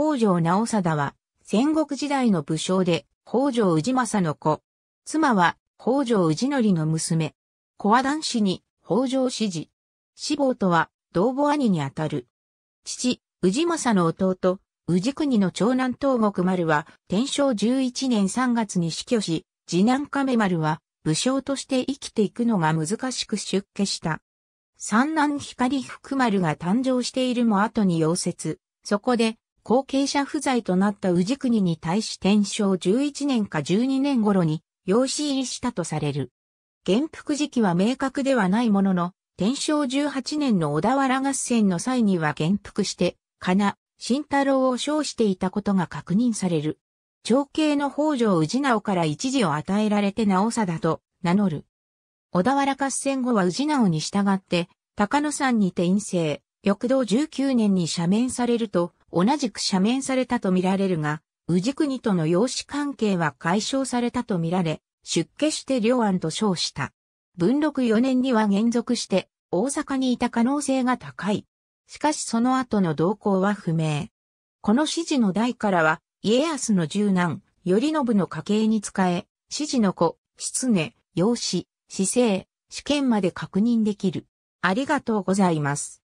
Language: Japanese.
北条直貞は、戦国時代の武将で、北条氏政の子。妻は、北条氏則の娘。子は男子に、北条氏治。死亡とは、同母兄にあたる。父、氏政の弟、氏国の長男東国丸は、天正11年3月に死去し、次男亀丸は、武将として生きていくのが難しく出家した。三男光福丸が誕生しているも後に溶接。そこで、後継者不在となった宇治国に対し天正11年か12年頃に養子入りしたとされる。元服時期は明確ではないものの、天正18年の小田原合戦の際には元服して、かな、慎太郎を称していたことが確認される。長兄の北条治直から一時を与えられて直さだと名乗る。小田原合戦後は宇治直に従って、高野山にて院生、翌度、19年に赦免されると、同じく赦免されたとみられるが、治国との養子関係は解消されたとみられ、出家して両安と称した。文禄4年には連続して、大阪にいた可能性が高い。しかしその後の動向は不明。この指示の代からは、家康の十男、頼信の家系に仕え、指示の子、失根、養子、姿勢、試験まで確認できる。ありがとうございます。